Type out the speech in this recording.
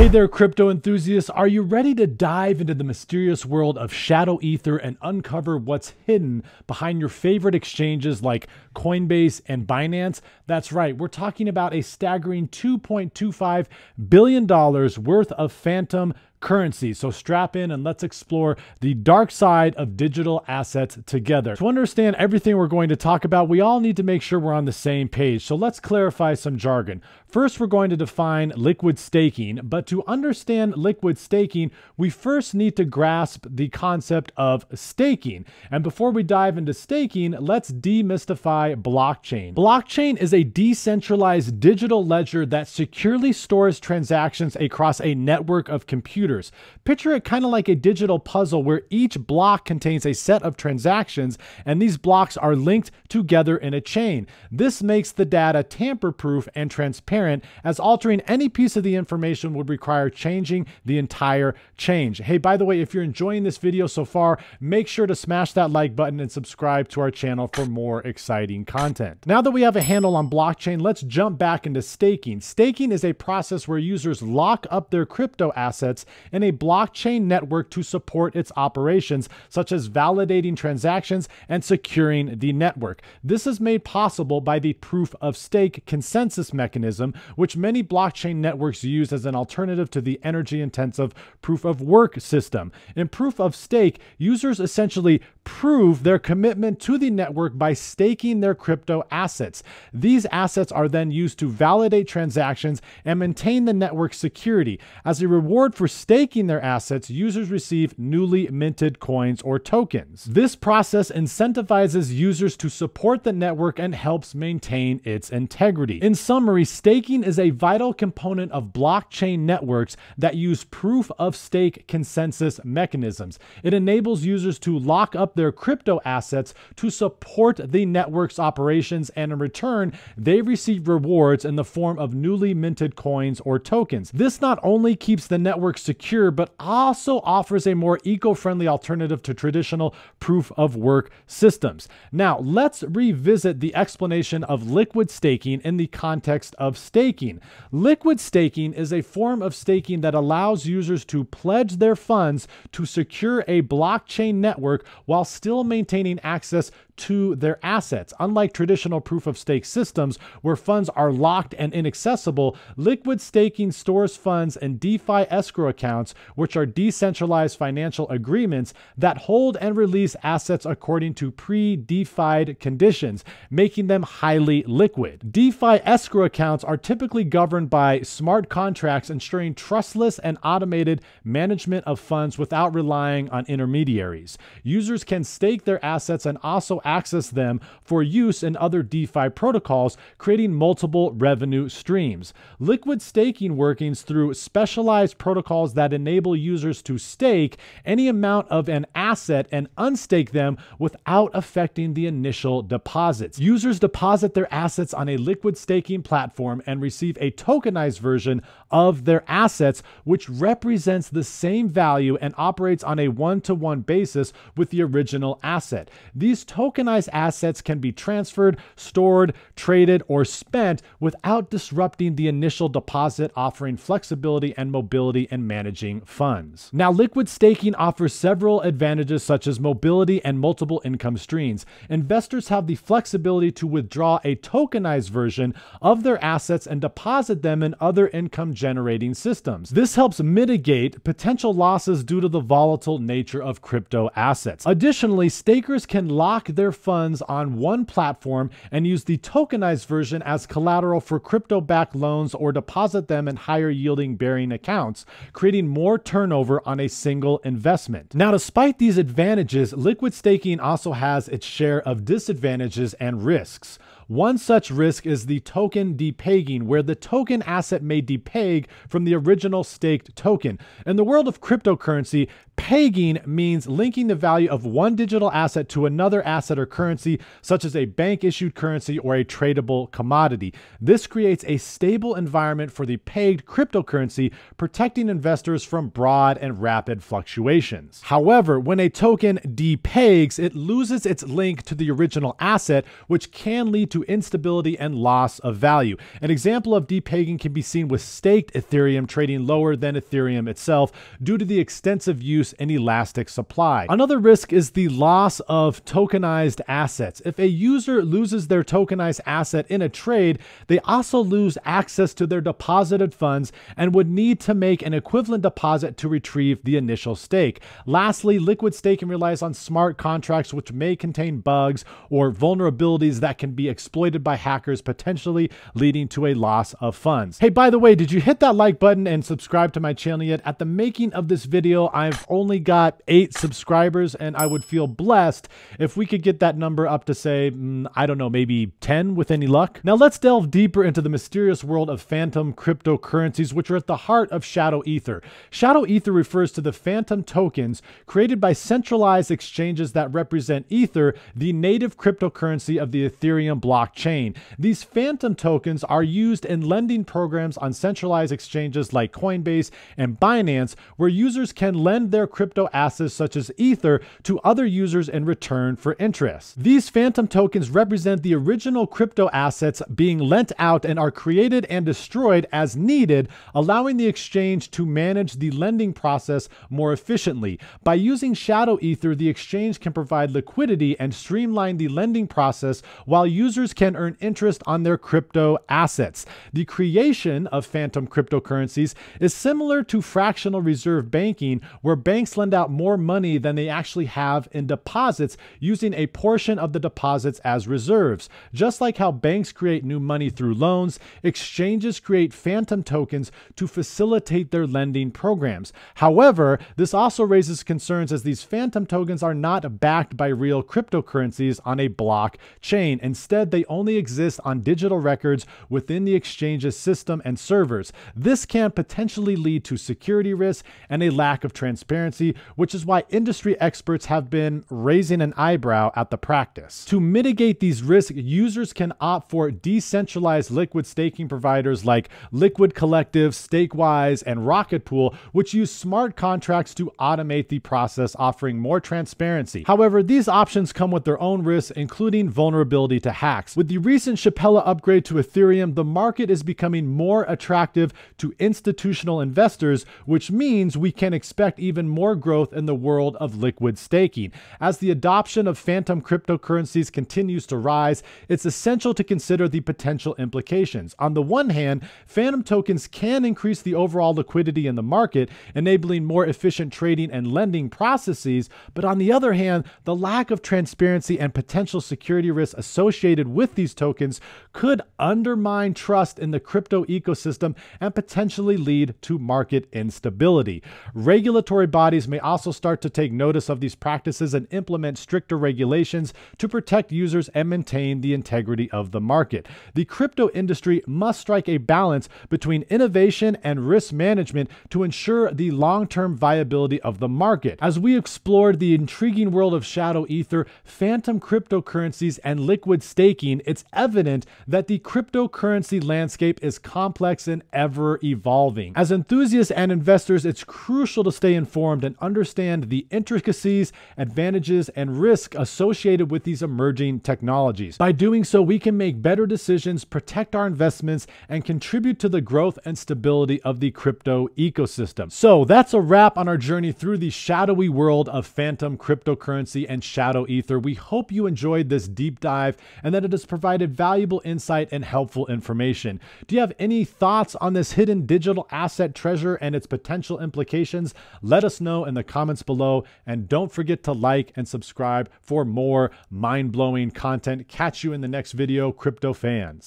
Hey there, crypto enthusiasts. Are you ready to dive into the mysterious world of shadow ether and uncover what's hidden behind your favorite exchanges like Coinbase and Binance? That's right, we're talking about a staggering $2.25 billion worth of phantom currency. So strap in and let's explore the dark side of digital assets together. To understand everything we're going to talk about, we all need to make sure we're on the same page. So let's clarify some jargon. First, we're going to define liquid staking, but to understand liquid staking, we first need to grasp the concept of staking. And before we dive into staking, let's demystify blockchain. Blockchain is a decentralized digital ledger that securely stores transactions across a network of computers computers. Picture it kind of like a digital puzzle where each block contains a set of transactions and these blocks are linked together in a chain. This makes the data tamper proof and transparent as altering any piece of the information would require changing the entire change. Hey, by the way, if you're enjoying this video so far, make sure to smash that like button and subscribe to our channel for more exciting content. Now that we have a handle on blockchain, let's jump back into staking. Staking is a process where users lock up their crypto assets and a blockchain network to support its operations, such as validating transactions and securing the network. This is made possible by the proof of stake consensus mechanism, which many blockchain networks use as an alternative to the energy intensive proof of work system. In proof of stake, users essentially prove their commitment to the network by staking their crypto assets. These assets are then used to validate transactions and maintain the network's security. As a reward for staking their assets, users receive newly minted coins or tokens. This process incentivizes users to support the network and helps maintain its integrity. In summary, staking is a vital component of blockchain networks that use proof of stake consensus mechanisms. It enables users to lock up their crypto assets to support the network's operations, and in return, they receive rewards in the form of newly minted coins or tokens. This not only keeps the network secure, but also offers a more eco friendly alternative to traditional proof of work systems. Now, let's revisit the explanation of liquid staking in the context of staking. Liquid staking is a form of staking that allows users to pledge their funds to secure a blockchain network while while still maintaining access to their assets. Unlike traditional proof of stake systems where funds are locked and inaccessible, liquid staking stores funds in DeFi escrow accounts, which are decentralized financial agreements that hold and release assets according to pre defied conditions, making them highly liquid. DeFi escrow accounts are typically governed by smart contracts ensuring trustless and automated management of funds without relying on intermediaries. Users can stake their assets and also access them for use in other DeFi protocols, creating multiple revenue streams. Liquid staking workings through specialized protocols that enable users to stake any amount of an asset and unstake them without affecting the initial deposits. Users deposit their assets on a liquid staking platform and receive a tokenized version of their assets, which represents the same value and operates on a one to one basis with the original original asset. These tokenized assets can be transferred, stored, traded, or spent without disrupting the initial deposit, offering flexibility and mobility in managing funds. Now, liquid staking offers several advantages such as mobility and multiple income streams. Investors have the flexibility to withdraw a tokenized version of their assets and deposit them in other income generating systems. This helps mitigate potential losses due to the volatile nature of crypto assets. Additionally, Additionally, stakers can lock their funds on one platform and use the tokenized version as collateral for crypto backed loans or deposit them in higher yielding bearing accounts, creating more turnover on a single investment. Now, despite these advantages, liquid staking also has its share of disadvantages and risks. One such risk is the token depegging, where the token asset may depeg from the original staked token. In the world of cryptocurrency, Pegging means linking the value of one digital asset to another asset or currency, such as a bank issued currency or a tradable commodity. This creates a stable environment for the pegged cryptocurrency, protecting investors from broad and rapid fluctuations. However, when a token depegs, it loses its link to the original asset, which can lead to instability and loss of value. An example of depegging can be seen with staked Ethereum trading lower than Ethereum itself due to the extensive use reduce an elastic supply. Another risk is the loss of tokenized assets. If a user loses their tokenized asset in a trade, they also lose access to their deposited funds and would need to make an equivalent deposit to retrieve the initial stake. Lastly, liquid staking relies on smart contracts which may contain bugs or vulnerabilities that can be exploited by hackers, potentially leading to a loss of funds. Hey, by the way, did you hit that like button and subscribe to my channel yet? At the making of this video, I've only only got eight subscribers, and I would feel blessed if we could get that number up to say, mm, I don't know, maybe 10 with any luck. Now let's delve deeper into the mysterious world of phantom cryptocurrencies, which are at the heart of Shadow Ether. Shadow Ether refers to the phantom tokens created by centralized exchanges that represent Ether, the native cryptocurrency of the Ethereum blockchain. These phantom tokens are used in lending programs on centralized exchanges like Coinbase and Binance, where users can lend their crypto assets such as Ether to other users in return for interest. These phantom tokens represent the original crypto assets being lent out and are created and destroyed as needed, allowing the exchange to manage the lending process more efficiently. By using Shadow Ether, the exchange can provide liquidity and streamline the lending process while users can earn interest on their crypto assets. The creation of phantom cryptocurrencies is similar to fractional reserve banking, where banks lend out more money than they actually have in deposits, using a portion of the deposits as reserves. Just like how banks create new money through loans, exchanges create phantom tokens to facilitate their lending programs. However, this also raises concerns as these phantom tokens are not backed by real cryptocurrencies on a blockchain. Instead, they only exist on digital records within the exchange's system and servers. This can potentially lead to security risks and a lack of transparency transparency, which is why industry experts have been raising an eyebrow at the practice. To mitigate these risks, users can opt for decentralized liquid staking providers like Liquid Collective, Stakewise, and Rocket Pool, which use smart contracts to automate the process, offering more transparency. However, these options come with their own risks, including vulnerability to hacks. With the recent Chappella upgrade to Ethereum, the market is becoming more attractive to institutional investors, which means we can expect even more growth in the world of liquid staking. As the adoption of phantom cryptocurrencies continues to rise, it's essential to consider the potential implications. On the one hand, phantom tokens can increase the overall liquidity in the market, enabling more efficient trading and lending processes, but on the other hand, the lack of transparency and potential security risks associated with these tokens could undermine trust in the crypto ecosystem and potentially lead to market instability. Regulatory bodies may also start to take notice of these practices and implement stricter regulations to protect users and maintain the integrity of the market. The crypto industry must strike a balance between innovation and risk management to ensure the long term viability of the market. As we explored the intriguing world of shadow ether, phantom cryptocurrencies, and liquid staking, it's evident that the cryptocurrency landscape is complex and ever evolving. As enthusiasts and investors, it's crucial to stay informed informed and understand the intricacies, advantages, and risk associated with these emerging technologies. By doing so, we can make better decisions, protect our investments, and contribute to the growth and stability of the crypto ecosystem. So that's a wrap on our journey through the shadowy world of phantom cryptocurrency and shadow ether. We hope you enjoyed this deep dive and that it has provided valuable insight and helpful information. Do you have any thoughts on this hidden digital asset treasure and its potential implications? Let us know in the comments below. And don't forget to like and subscribe for more mind blowing content. Catch you in the next video, crypto fans.